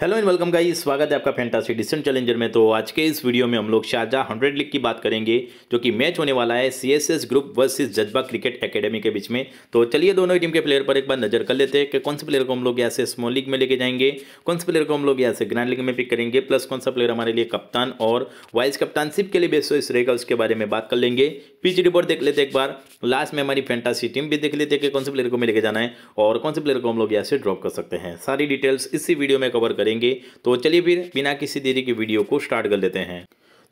hello and welcome guys स्वागत है आपका फैंटासी डिसेंट चैलेंजर में तो आज के इस वीडियो में हम लोग शाहजहा हंड्रेड लीग की बात करेंगे जो कि मैच होने वाला है CSS group versus Jazba cricket academy के बीच में तो चलिए दोनों ही टीम के प्लेयर पर एक बार नजर कर लेते हैं कि कौन से प्लेयर को हम लोग यहाँ से स्मॉल लीग में लेके जाएंगे कौन से प्लेयर को हम लोग यहाँ से ग्रैंड लीग में पिक करेंगे प्लस कौन सा प्लेयर हमारे लिए कप्तान और वाइस कप्तानशिप के लिए बेस्ट रहेगा उसके बारे में बात कर लेंगे पिच रिपोर्ट देख लेते एक बार लास्ट में हमारी फैंटासी टीम भी देख लेते हैं कि कौन से प्लेयर को हमें लेके जाना है और कौन से प्लेयर को हम लोग यहाँ से ड्रॉप कर सकते हैं सारी डिटेल्स इसी वीडियो में कवर करेंगे तो चलिए फिर बिना किसी देरी की वीडियो को स्टार्ट कर लेते हैं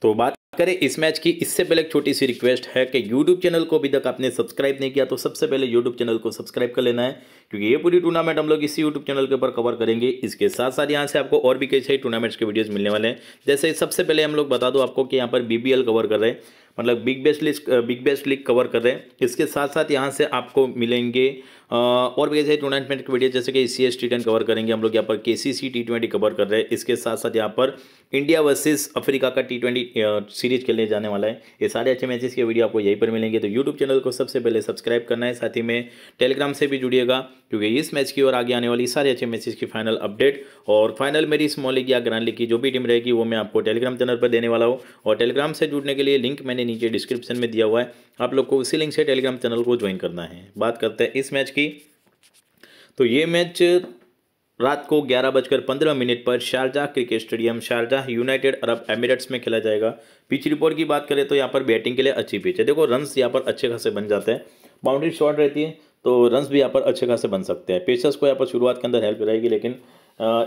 तो बात करें इस मैच की इससे पहले एक छोटी सी रिक्वेस्ट है कि YouTube चैनल को अभी तक आपने सब्सक्राइब नहीं किया तो सबसे पहले YouTube चैनल को सब्सक्राइब कर लेना है क्योंकि ये पूरी टूर्नामेंट हम लोग इसी YouTube चैनल के ऊपर कवर करेंगे इसके साथ साथ यहाँ से आपको और भी कई सारी टूर्नामेंट्स के वीडियोज़ मिलने वाले हैं जैसे सबसे पहले हम लोग बता दो आपको कि यहाँ पर बी कवर कर रहे हैं मतलब big best list big best league cover कर रहे हैं इसके साथ साथ यहाँ से आपको मिलेंगे और भी ऐसे टूर्नामेंट की वीडियो जैसे कि C S T ten cover करेंगे हम लोग यहाँ पर K C C T twenty cover कर रहे हैं इसके साथ साथ यहाँ पर इंडिया वर्सेस अफ्रीका का टी ट्वेंटी सीरीज खेलने जाने वाला है ये सारे अच्छे मैचेस के वीडियो आपको यहीं पर मिलेंगे तो यूट्यूब चैनल को सबसे पहले सब्सक्राइब करना है साथ ही में टेलीग्राम से भी जुड़िएगा क्योंकि इस मैच की और आगे आने वाली सारे अच्छे मैचेस की फाइनल अपडेट और फाइनल मेरी स्मॉल लीग या ग्रांड लीग की जो भी टीम रहेगी वो मैं आपको टेलीग्राम चैनल पर देने वाला हूँ और टेलीग्राम से जुड़ने के लिए लिंक मैंने नीचे डिस्क्रिप्शन में दिया हुआ है आप लोग को उसी लिंक से टेलीग्राम चैनल को ज्वाइन करना है बात करते हैं इस मैच की तो ये मैच रात को ग्यारह बजकर पंद्रह मिनट पर Sharjah cricket stadium Sharjah United Arab Emirates में खेला जाएगा पिच रिपोर्ट की बात करें तो यहाँ पर बैटिंग के लिए अच्छी पिच है देखो रन्स यहाँ पर अच्छे खासे बन जाते हैं बाउंड्री शॉट रहती है तो रन्स भी यहाँ पर अच्छे खासे बन सकते हैं पेशर्स को यहाँ पर शुरुआत के अंदर हेल्प रहेगी लेकिन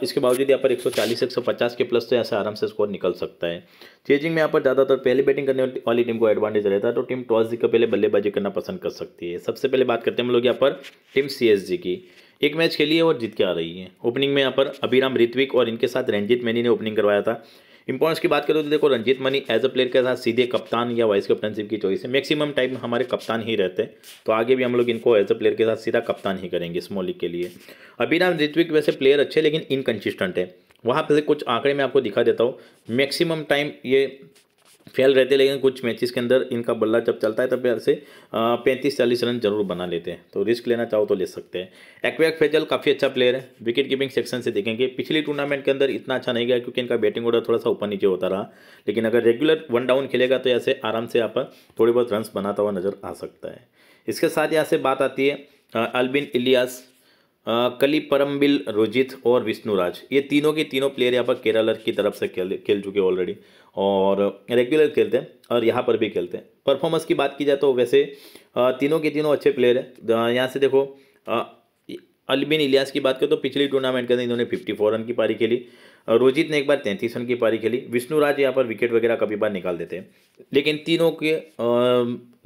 इसके बावजूद यहाँ पर 140 150 के प्लस तो यहाँ से आराम से स्कोर निकल सकता है चेजिंग में यहाँ पर ज़्यादातर पहले बैटिंग करने वाली टीम को एडवांटेज रहता है तो टीम टॉस जी का पहले बल्लेबाजी करना पसंद कर सकती है सबसे पहले बात करते हैं हम लोग यहाँ पर टीम सी की एक मैच खेली है और जीत के आ रही है ओपनिंग में यहाँ पर अभिराम ऋत्विक और इनके साथ रंजीत मैनी ने ओपनिंग करवाया था इंपॉर्टेंस की बात करें तो देखो Ranjith Mani as a player के साथ सीधे कप्तान या वाइस कप्टनशिप की चॉइस है मैक्सिमम टाइम हमारे कप्तान ही रहते हैं तो आगे भी हम लोग इनको एज अ प्लेयर के साथ सीधा कप्तान ही करेंगे स्मॉल लीग के लिए अभिनाम ऋत्विक वैसे प्लेयर अच्छे लेकिन इनकन्सिस्टेंट है वहाँ पर कुछ आंकड़े मैं आपको दिखा देता हूँ मैक्सिमम टाइम ये फेल रहते लेकिन कुछ मैचेस के अंदर इनका बल्ला जब चलता है तब यार से पैंतीस चालीस रन जरूर बना लेते हैं तो रिस्क लेना चाहो तो ले सकते हैं एक्वेक फेजल काफ़ी अच्छा प्लेयर है विकेट कीपिंग सेक्शन से देखेंगे पिछली टूर्नामेंट के अंदर इतना अच्छा नहीं गया क्योंकि इनका बैटिंग ऑर्डर थोड़ा सा ऊपर नीचे होता रहा लेकिन अगर रेगुलर वन डाउन खेलेगा तो ऐसे आराम से यहाँ पर थोड़े बहुत रन बनाता हुआ नजर आ सकता है इसके साथ यहाँ से बात आती है अलबिन इलियास कली परमबिल रोजित और विष्णुराज ये तीनों के तीनों प्लेयर यहाँ पर केरलर की तरफ से खेल खेल चुके ऑलरेडी और रेगुलर खेलते हैं और यहाँ पर भी खेलते हैं परफॉर्मेंस की बात की जाए तो वैसे तीनों के तीनों अच्छे प्लेयर हैं यहाँ से देखो अलबिन इलियास की बात करें तो पिछली टूर्नामेंट के अंदर इन्होंने फिफ्टी फोर रन की पारी खेली रोजित ने एक बार तैंतीस रन की पारी खेली विष्णु राज यहाँ पर विकेट वगैरह कभी बार निकाल देते हैं लेकिन तीनों के आ,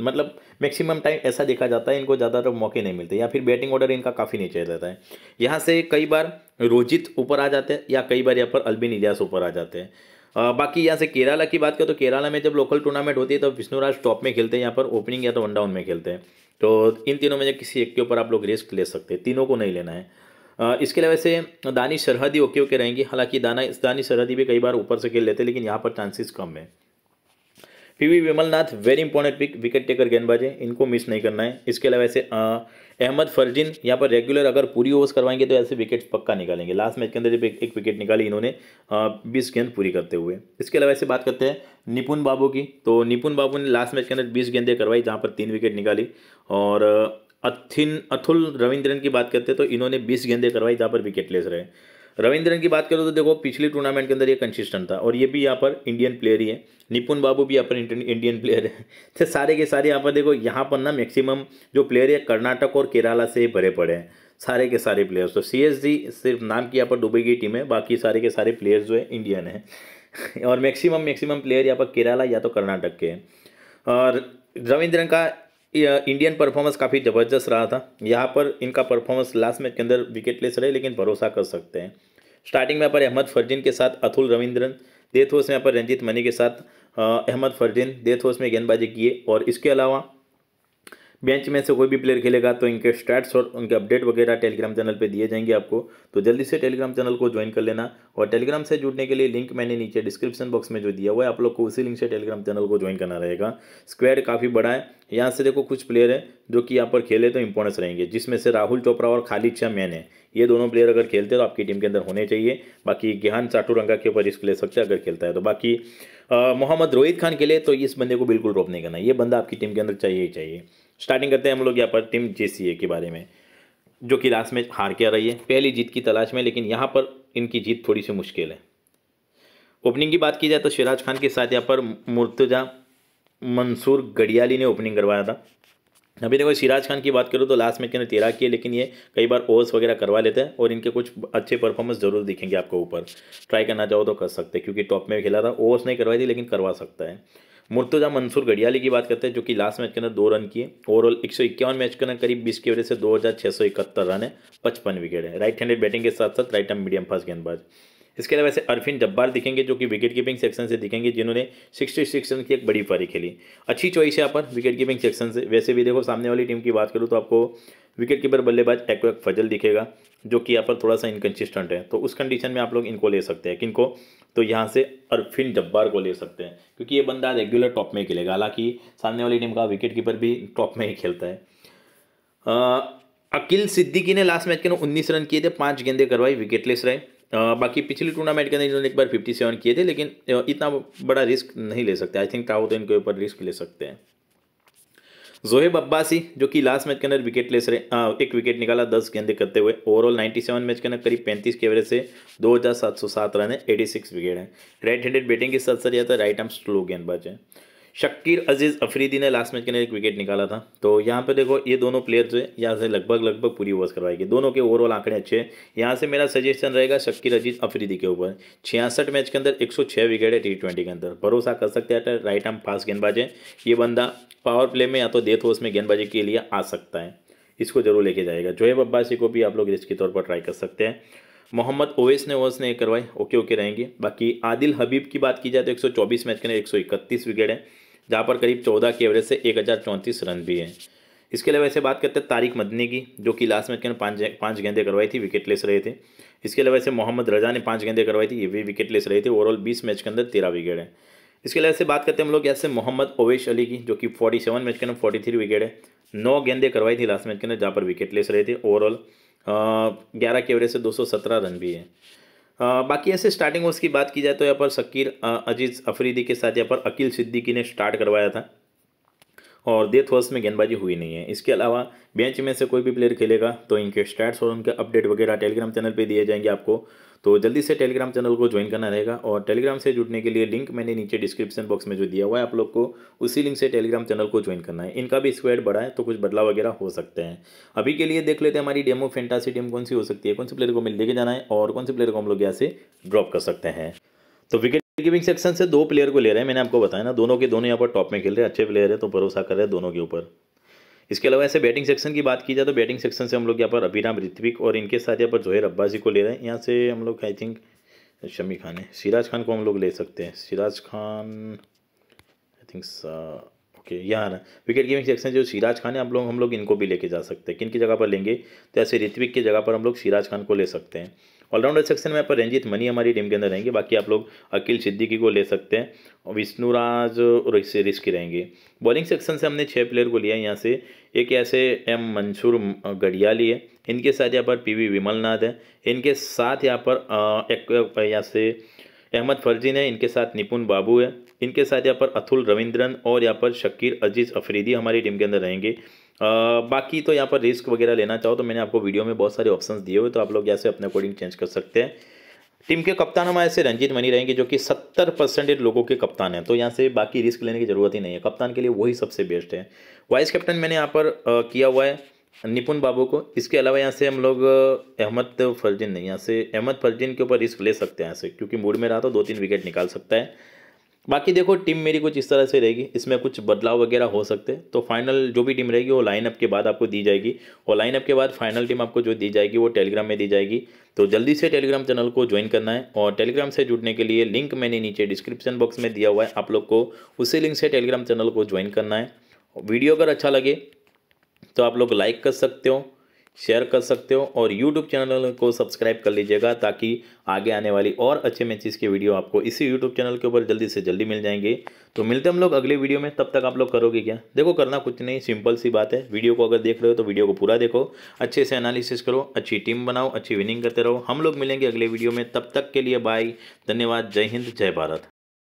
मतलब मैक्सिमम टाइम ऐसा देखा जाता है इनको ज़्यादातर मौके नहीं मिलते या फिर बैटिंग ऑर्डर इनका काफ़ी नीचे रहता है यहाँ से कई बार रोजित ऊपर आ जाते हैं या कई बार यहाँ पर अलबिन इलियास ऊपर आ जाते हैं आ, बाकी यहाँ से केरला की बात करें तो केरला में जब लोकल टूर्नामेंट होती है तो विष्णुराज टॉप में खेलते हैं यहाँ पर ओपनिंग या तो वन डाउन में खेलते हैं तो इन तीनों में जब किसी एक के ऊपर आप लोग रिस्क ले सकते हैं तीनों को नहीं लेना है इसके अलावा से दानी सरहदी ओके ओके रहेंगी हालांकि दाना दानी सरहदी भी कई बार ऊपर से खेल लेते हैं लेकिन यहाँ पर चांसेस कम है PV Vimalnath very important pick wicket taker गेंदबाजे इनको मिस नहीं करना है इसके अलावा ऐसे अहमद फरजीन यहाँ पर रेगुलर अगर पूरी ओवर्स करवाएंगे तो ऐसे विकेट्स पक्का निकालेंगे लास्ट मैच के अंदर जब एक विकेट निकाली इन्होंने बीस गेंद पूरी करते हुए इसके अलावा ऐसे बात करते हैं निपुन बाबू की तो निपुन बाबू ने लास्ट मैच के अंदर बीस गेंदें करवाई जहाँ पर तीन विकेट निकाली और अथिन अथुल रविंद्रन की बात करते हैं तो इन्होंने बीस गेंदे करवाई जहाँ पर विकेटलेस रहे रविंद्रन की बात करो तो देखो पिछली टूर्नामेंट के अंदर ये कंसिस्टेंट था और ये भी यहाँ पर इंडियन प्लेयर ही है निपुन बाबू भी यहाँ पर इंडियन प्लेयर है तो सारे के सारे यहाँ पर देखो यहाँ पर ना मैक्सिमम जो प्लेयर है कर्नाटक और केरला से भरे पड़े हैं सारे के सारे प्लेयर्स तो सी सिर्फ नाम की यहाँ पर दुबई की टीम है बाकी सारे के सारे प्लेयर्स जो है इंडियन है और मैक्सिमम मैक्सिमम प्लेयर यहाँ पर केरला या तो कर्नाटक के हैं और रविंद्रन का इंडियन परफॉर्मेंस काफ़ी ज़बरदस्त रहा था यहाँ पर इनका परफॉर्मेंस लास्ट मैच के अंदर विकेट लेस रहे लेकिन भरोसा कर सकते हैं स्टार्टिंग में यहाँ पर अहमद फर्जीन के साथ अथुल रविंद्रन डेथ होस तो में यहाँ पर रंजीत मनी के साथ अहमद फर्जीन डेथ होस तो में गेंदबाजी किए और इसके अलावा बेंच में से कोई भी प्लेयर खेलेगा तो इनके स्टैट्स और उनके अपडेट वगैरह टेलीग्राम चैनल पे दिए जाएंगे आपको तो जल्दी से टेलीग्राम चैनल को ज्वाइन कर लेना और टेलीग्राम से जुड़ने के लिए लिंक मैंने नीचे डिस्क्रिप्शन बॉक्स में जो दिया हुआ है आप लोग को उसी लिंक से टेलीग्राम चैनल को ज्वाइन करना रहेगा स्क्वेड काफ़ी बड़ा है यहाँ से देखो कुछ प्लेयर है जो कि यहाँ पर खेले तो इंपॉर्टेंस रहेंगे जिसमें से राहुल चोपड़ा और खालिद शाह मैन है ये दोनों प्लेयर अगर खेलते तो आपकी टीम के अंदर होने चाहिए बाकी गिहान चाटूरंगा के ऊपर रिस्क ले सकते अगर खेलता है तो बाकी मोहम्मद रोहित खान के लिए तो इस बंदे को बिल्कुल रोप नहीं करना ये बंदा आपकी टीम के अंदर चाहिए ही चाहिए स्टार्टिंग करते हैं हम लोग यहाँ पर टीम जे के बारे में जो कि लास्ट में हार के आ रही है पहली जीत की तलाश में लेकिन यहाँ पर इनकी जीत थोड़ी सी मुश्किल है ओपनिंग की बात की जाए तो शिराज खान के साथ यहाँ पर मुर्तजा मंसूर गडियाली ने ओपनिंग करवाया था अभी देखो सिराज खान की बात करूँ तो लास्ट मैच के तेरा किए लेकिन ये कई बार ओवर्स वगैरह करवा लेते हैं और इनके कुछ अच्छे परफॉर्मेंस जरूर दिखेंगे आपको ऊपर ट्राई करना चाहो तो कर सकते हैं क्योंकि टॉप में खेला था ओवर्स नहीं करवाई थी लेकिन करवा सकता है मुर्तुजा मंसूर घड़ियाली की बात करते हैं जो कि लास्ट मैच के अंदर दो रन किए ओवरऑल एक सौ इक्यावन मैच के अंदर करीब बीस की वजह से दो हज़ार छः सौ इकहत्तर रन है पचपन विकेट है राइट हैंडेड बैटिंग के साथ साथ राइट आर्म मीडियम फास्ट गेंदबाज इसके अलावा वैसे अरफिन जब्बार दिखेंगे जो कि विकेट कीपिंग सेक्शन से दिखेंगे जिन्होंने सिक्सटी सिक्स रन की एक बड़ी पारी खेली अच्छी चॉइस है यहाँ पर विकेट कीपिंग सेक्शन से वैसे भी देखो सामने वाली टीम की बात करूँ तो आपको विकेट कीपर बल्लेबाज एक्वेक फजल दिखेगा जो कि यहाँ पर थोड़ा सा इनकन्सिस्टेंट है तो उस कंडीशन में आप लोग इनको ले सकते हैं किनको तो यहाँ से अरफिन जब्बार को ले सकते हैं क्योंकि ये बंदा रेगुलर टॉप में ही खेलेगा हालांकि सामने वाली टीम का विकेट कीपर भी टॉप में ही खेलता है अकिल सिद्दीकी ने लास्ट मैच के ना उन्नीस रन किए थे पाँच गेंदे करवाई विकेटलेस रहे आ, बाकी पिछली टूर्नामेंट के अंदर इन्होंने एक बार फिफ्टी सेवन किए थे लेकिन इतना बड़ा रिस्क नहीं ले सकते आई थिंक चाहो तो इनके ऊपर रिस्क ले सकते हैं जोहेब अब्बासी जो कि लास्ट मैच के अंदर विकेट ले रहे आ, एक विकेट निकाला दस गेंदे करते हुए ओवरऑल 97 मैच के अंदर करीब 35 के एवरेज से 2707 रन है 86 विकेट है राइट हैंडेड बैटिंग के साथ सर या था राइट आर्म स्लो गेंदबाज है शक्कीर अजीज़ अफरीदी ने लास्ट मैच के लिए एक विकेट निकाला था तो यहाँ पे देखो ये दोनों प्लेयर जो है यहाँ से लगभग लगभग पूरी ओवर्स करवाएगी दोनों के ओवरऑल आंकड़े अच्छे हैं यहाँ से मेरा सजेशन रहेगा शक्कीर अजीज़ अफरीदी के ऊपर छियासठ मैच के अंदर एक विकेट है टी के अंदर भरोसा कर सकते हैं राइट आर्म फास्ट गेंदबाज है ये बंदा पावर प्ले में या तो डेथ होस में गेंदबाजी के लिए आ सकता है इसको जरूर लेके जाएगा जोएब अब्बासी को भी आप लोग रिस्क के तौर पर ट्राई कर सकते हैं मोहम्मद ओवेस ने ओवर्स ने करवाए ओके ओके रहेंगे बाकी आदिल हबीब की बात की जाए तो 124 मैच के अंदर 131 विकेट है जहाँ पर करीब चौदह के एवरेज से एक हज़ार चौंतीस रन भी हैं इसके अलावा ऐसे बात करते हैं तारिक मदनी की जो कि लास्ट मैच के अंदर पाँच पाँच गेंदे करवाई थी विकेट लेस रहे थे इसके अलावा ऐसे मोहम्मद रजा ने पाँच गेंदे करवाई थी ये भी विकेट लेस रहे थे ओवरऑल बीस मैच के अंदर तेरह विकेट हैं इसके अलावा ऐसे बात करते हैं हम लोग ऐसे मोहम्मद ओवेश अली की जो कि फोर्टी सेवन मैच के अंदर फोर्टी थ्री विकेट है नौ गेंदे करवाई थी लास्ट मैच के अंदर जहाँ पर विकेट लेस रहे थे ओवरऑल ग्यारह के एवरेज से दो सौ सत्रह रन भी है बाकी ऐसे स्टार्टिंग उसकी बात की जाए तो यहाँ पर शकीर अजीज़ अफरीदी के साथ यहाँ पर अकील सिद्दीकी ने स्टार्ट करवाया था और डेथ ओवर्स में गेंदबाजी हुई नहीं है इसके अलावा बेंच में से कोई भी प्लेयर खेलेगा तो इनके स्टैट्स और उनके अपडेट वगैरह टेलीग्राम चैनल पे दिए जाएंगे आपको तो जल्दी से टेलीग्राम चैनल को ज्वाइन करना रहेगा और टेलीग्राम से जुड़ने के लिए लिंक मैंने नीचे डिस्क्रिप्शन बॉक्स में जो दिया हुआ है आप लोग को उसी लिंक से टेलीग्राम चैनल को ज्वाइन करना है इनका भी स्क्वेड बढ़ा है तो कुछ बदलाव वगैरह हो सकते हैं अभी के लिए देख लेते हैं हमारी डेमो फेंटासी टीम कौन सी हो सकती है कौन से प्लेयर को मिल लेके जाना है और कौन से प्लेयर को हम लोग यहाँ से ड्रॉप कर सकते हैं तो विकेट गिविंग सेक्शन से दो प्लेयर को ले रहे हैं मैंने आपको बताया ना दोनों के दोनों यहाँ पर टॉप में खेल रहे हैं अच्छे प्लेयर है तो भरोसा कर रहे हैं दोनों के ऊपर इसके अलावा ऐसे बैटिंग सेक्शन की बात की जाए तो बैटिंग सेक्शन से हम लोग यहाँ पर अभिराम ऋत्विक और इनके साथ यहाँ पर जोहेर अब्बासी को ले रहे हैं यहाँ से हम लोग आई थिंक शमी खान है सिराज खान को हम लोग ले सकते हैं Siraj Khan I think okay यहाँ ना विकेट कीपिंग सेक्शन जो सिराज खान है आप लोग हम लोग इनको भी लेके जा सकते हैं किन की जगह पर लेंगे तो ऐसे ऋत्विक की जगह पर हम लोग सिराज खान को ले सकते हैं ऑलराउंडर सेक्शन में यहाँ पर रंजीत मनी हमारी टीम के अंदर रहेंगे बाकी आप लोग अकील सिद्दीकी को ले सकते हैं और विष्णुराज और इससे रिस्की रहेंगे बॉलिंग सेक्शन से हमने छः प्लेयर को लिया है यहाँ से एक ऐसे एम मंसूर गढ़ियाली है इनके साथ यहाँ पर पीवी विमलनाथ है इनके साथ यहाँ पर एक यहाँ से अहमद फर्जीन है इनके साथ निपुण बाबू है इनके साथ यहाँ पर अथुल रविंद्रन और यहाँ पर शकीर अजीज अफरीदी हमारी टीम के अंदर रहेंगे बाकी तो यहाँ पर रिस्क वगैरह लेना चाहो तो मैंने आपको वीडियो में बहुत सारे ऑप्शंस दिए हुए तो आप लोग यहाँ अपने अकॉर्डिंग चेंज कर सकते हैं टीम के कप्तान हमारे से रंजीत मनी रहेंगे जो कि सत्तर परसेंटेज लोगों के कप्तान हैं तो यहाँ से बाकी रिस्क लेने की ज़रूरत ही नहीं है कप्तान के लिए वही सबसे बेस्ट है वाइस कैप्टन मैंने यहाँ पर किया हुआ है निपुण बाबू को इसके अलावा यहाँ से हम लोग अहमद फर्जिन नहीं यहाँ से अहमद फर्जिन के ऊपर रिस्क ले सकते हैं यहाँ से क्योंकि मूड में रहा तो दो तीन विकेट निकाल सकता है बाकी देखो टीम मेरी कुछ इस तरह से रहेगी इसमें कुछ बदलाव वगैरह हो सकते हैं तो फाइनल जो भी टीम रहेगी वो लाइनअप के बाद आपको दी जाएगी और लाइनअप के बाद फाइनल टीम आपको जो दी जाएगी वो टेलीग्राम में दी जाएगी तो जल्दी से टेलीग्राम चैनल को ज्वाइन करना है और टेलीग्राम से जुड़ने के लिए लिंक मैंने नीचे डिस्क्रिप्शन बॉक्स में दिया हुआ है आप लोग को उसी लिंक से टेलीग्राम चैनल को ज्वाइन करना है वीडियो अगर अच्छा लगे तो आप लोग लाइक कर सकते हो शेयर कर सकते हो और यूट्यूब चैनल को सब्सक्राइब कर लीजिएगा ताकि आगे आने वाली और अच्छे मैचेस की वीडियो आपको इसी यूट्यूब चैनल के ऊपर जल्दी से जल्दी मिल जाएंगे तो मिलते हम लोग अगले वीडियो में तब तक आप लोग करोगे क्या देखो करना कुछ नहीं सिंपल सी बात है वीडियो को अगर देख रहे हो तो वीडियो को पूरा देखो अच्छे से एनालिसिस करो अच्छी टीम बनाओ अच्छी विनिंग करते रहो हम लोग मिलेंगे अगले वीडियो में तब तक के लिए बाय धन्यवाद जय हिंद जय भारत